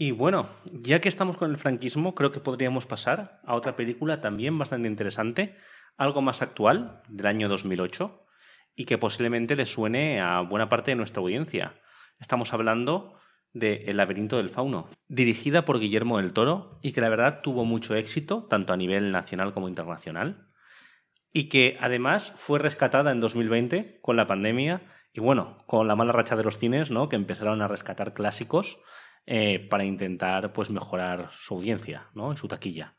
Y bueno, ya que estamos con el franquismo, creo que podríamos pasar a otra película también bastante interesante, algo más actual, del año 2008, y que posiblemente le suene a buena parte de nuestra audiencia. Estamos hablando de El laberinto del fauno, dirigida por Guillermo del Toro y que la verdad tuvo mucho éxito, tanto a nivel nacional como internacional, y que además fue rescatada en 2020 con la pandemia y bueno, con la mala racha de los cines, ¿no? que empezaron a rescatar clásicos eh, para intentar pues, mejorar su audiencia, ¿no? En su taquilla.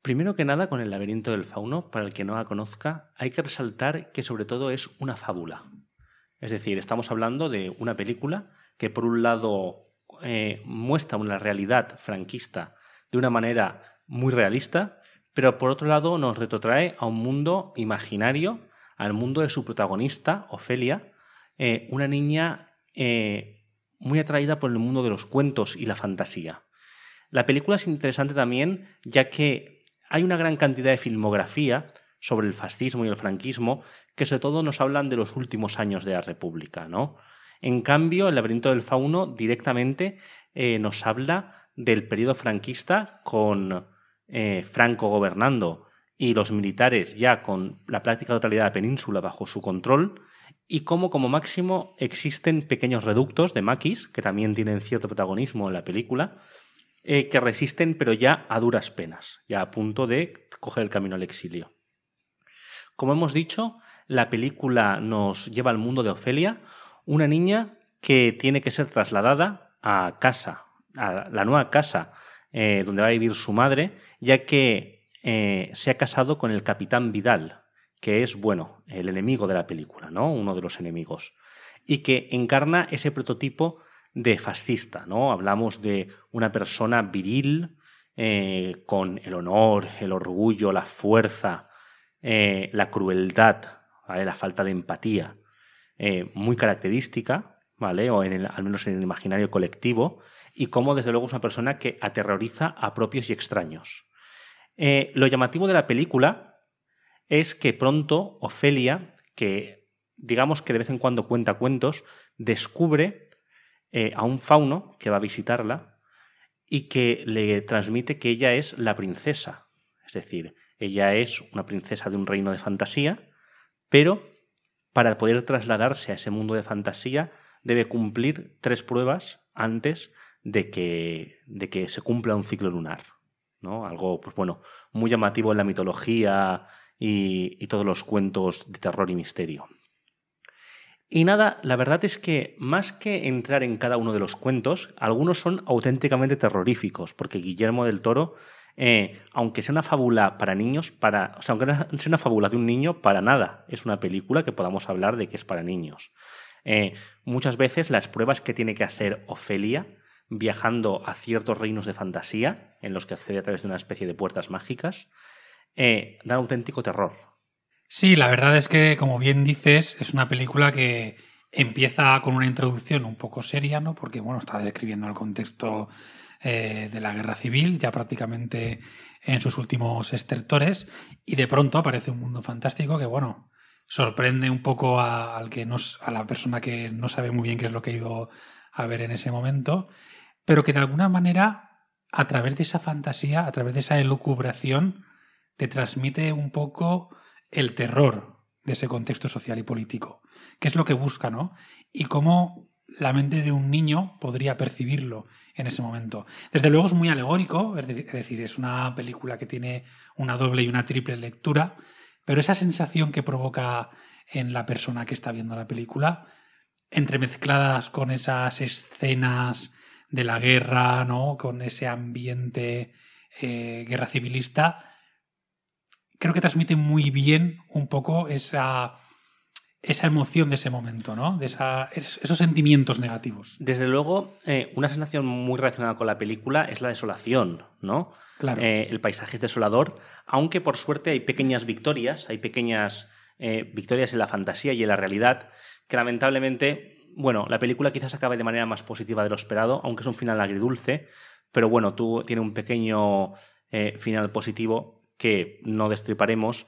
Primero que nada, con el laberinto del fauno, para el que no la conozca, hay que resaltar que sobre todo es una fábula. Es decir, estamos hablando de una película que por un lado eh, muestra una realidad franquista de una manera muy realista, pero por otro lado nos retrotrae a un mundo imaginario, al mundo de su protagonista, Ofelia, eh, una niña muy atraída por el mundo de los cuentos y la fantasía. La película es interesante también ya que hay una gran cantidad de filmografía sobre el fascismo y el franquismo que sobre todo nos hablan de los últimos años de la República, ¿no? En cambio, el laberinto del fauno directamente eh, nos habla del periodo franquista con eh, Franco gobernando y los militares ya con la práctica totalidad de la península bajo su control y cómo como máximo existen pequeños reductos de maquis, que también tienen cierto protagonismo en la película, eh, que resisten pero ya a duras penas, ya a punto de coger el camino al exilio. Como hemos dicho, la película nos lleva al mundo de Ofelia, una niña que tiene que ser trasladada a casa, a la nueva casa eh, donde va a vivir su madre, ya que eh, se ha casado con el capitán Vidal, que es, bueno, el enemigo de la película, ¿no? Uno de los enemigos. Y que encarna ese prototipo de fascista, ¿no? Hablamos de una persona viril, eh, con el honor, el orgullo, la fuerza, eh, la crueldad, la falta de empatía, eh, muy característica, ¿vale? O al menos en el imaginario colectivo, y como, desde luego es una persona que aterroriza a propios y extraños. lo llamativo de la película es que pronto Ofelia, que digamos que de vez en cuando cuenta cuentos, descubre eh, a un fauno que va a visitarla y que le transmite que ella es la princesa. Es decir, ella es una princesa de un reino de fantasía, pero para poder trasladarse a ese mundo de fantasía debe cumplir tres pruebas antes de que, de que se cumpla un ciclo lunar. ¿no? Algo, pues bueno, muy llamativo en la mitología y, todos los cuentos de terror y misterio. Y nada, la verdad es que más que entrar en cada uno de los cuentos, algunos son auténticamente terroríficos, porque Guillermo del Toro eh, aunque sea una fábula para niños, para, o sea, aunque sea una fábula de un niño, para nada es una película que podamos hablar de que es para niños. Eh, muchas veces las pruebas que tiene que hacer Ofelia viajando a ciertos reinos de fantasía, en los que accede a través de una especie de puertas mágicas, eh, da auténtico terror. Sí, la verdad es que, como bien dices, es una película que empieza con una introducción un poco seria, ¿no? Porque, bueno, está describiendo el contexto eh, de la guerra civil, ya prácticamente en sus últimos estertores, y de pronto aparece un mundo fantástico que, bueno, sorprende un poco al que no, a la persona que no sabe muy bien qué es lo que ha ido a ver en ese momento, pero que de alguna manera, a través de esa fantasía, a través de esa elucubración, que transmite un poco el terror de ese contexto social y político, qué es lo que busca, ¿no? Y cómo la mente de un niño podría percibirlo en ese momento. Desde luego es muy alegórico, es decir, es una película que tiene una doble y una triple lectura, pero esa sensación que provoca en la persona que está viendo la película, entremezcladas con esas escenas de la guerra, ¿no? Con ese ambiente eh, guerra civilista, creo que transmite muy bien un poco esa, esa emoción de ese momento, ¿no? De esos sentimientos negativos. Desde luego, eh, una sensación muy relacionada con la película es la desolación, ¿no? Eh, el paisaje es desolador, aunque por suerte hay pequeñas victorias, hay pequeñas eh, victorias en la fantasía y en la realidad, que lamentablemente, bueno, la película quizás acabe de manera más positiva de lo esperado, aunque es un final agridulce, pero bueno, tú tiene un pequeño final positivo que no destriparemos,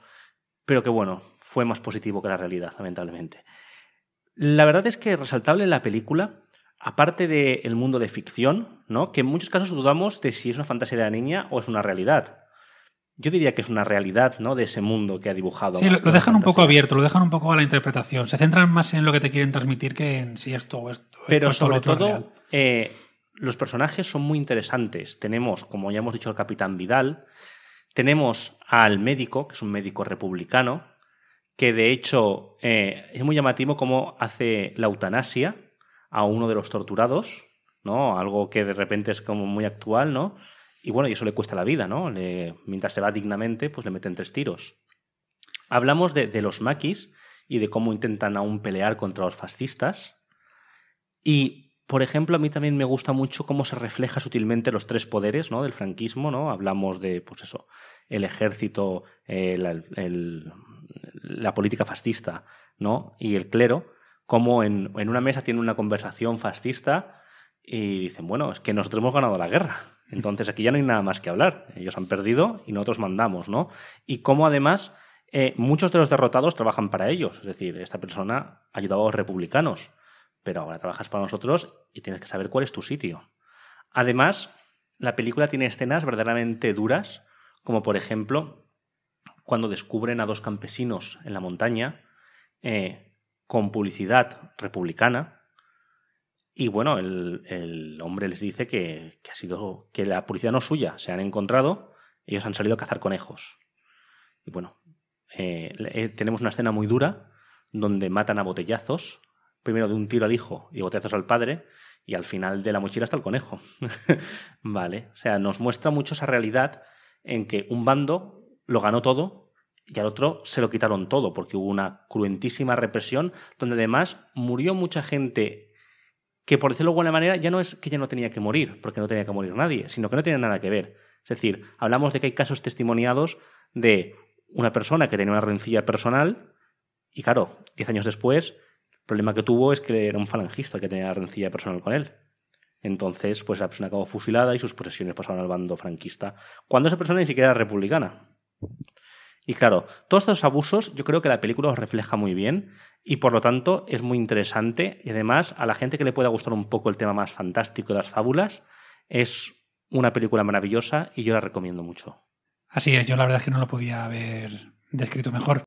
pero que bueno, fue más positivo que la realidad, lamentablemente. La verdad es que resaltable la película, aparte del mundo de ficción, ¿no? que en muchos casos dudamos de si es una fantasía de la niña o es una realidad. Yo diría que es una realidad ¿no? de ese mundo que ha dibujado. Sí, lo, dejan un poco abierto, lo dejan un poco a la interpretación. Se centran más en lo que te quieren transmitir que en si esto o esto. Pero sobre todo, eh, los personajes son muy interesantes. Tenemos, como ya hemos dicho, el Capitán Vidal, tenemos al médico, que es un médico republicano, que de hecho eh, es muy llamativo cómo hace la eutanasia a uno de los torturados, ¿no? Algo que de repente es como muy actual, ¿no? Y bueno, y eso le cuesta la vida, ¿no? mientras se va dignamente, pues le meten tres tiros. Hablamos de, de los maquis y de cómo intentan aún pelear contra los fascistas. Y por ejemplo, a mí también me gusta mucho cómo se refleja sutilmente los tres poderes ¿no? del franquismo, ¿no? Hablamos de, pues eso, el ejército, eh, la, política fascista, ¿no? Y el clero, como en, una mesa tienen una conversación fascista y dicen, bueno, es que nosotros hemos ganado la guerra. Entonces aquí ya no hay nada más que hablar. Ellos han perdido y nosotros mandamos, ¿no? Y cómo además eh, muchos de los derrotados trabajan para ellos. Es decir, esta persona ayudaba a los republicanos pero ahora trabajas para nosotros y tienes que saber cuál es tu sitio. Además, la película tiene escenas verdaderamente duras, como por ejemplo cuando descubren a dos campesinos en la montaña eh, con publicidad republicana. Y bueno, el, hombre les dice que, ha sido, que la publicidad no es suya, se han encontrado, ellos han salido a cazar conejos. Y bueno, eh, eh, tenemos una escena muy dura donde matan a botellazos primero de un tiro al hijo y botezos al padre, y al final de la mochila hasta el conejo. vale, o sea, nos muestra mucho esa realidad en que un bando lo ganó todo y al otro se lo quitaron todo, porque hubo una cruentísima represión, donde además murió mucha gente que, por decirlo de alguna manera, ya no es que ya no tenía que morir, porque no tenía que morir nadie, sino que no tenía nada que ver. Es decir, hablamos de que hay casos testimoniados de una persona que tenía una rencilla personal y, claro, diez años después el problema que tuvo es que era un falangista que tenía rencilla personal con él. Entonces, pues la persona acabó fusilada y sus posesiones pasaron al bando franquista, cuando esa persona ni siquiera era republicana. Y claro, todos estos abusos yo creo que la película los refleja muy bien y por lo tanto es muy interesante y además a la gente que le pueda gustar un poco el tema más fantástico de las fábulas, es una película maravillosa y yo la recomiendo mucho. Así es, yo la verdad es que no lo podía haber descrito mejor.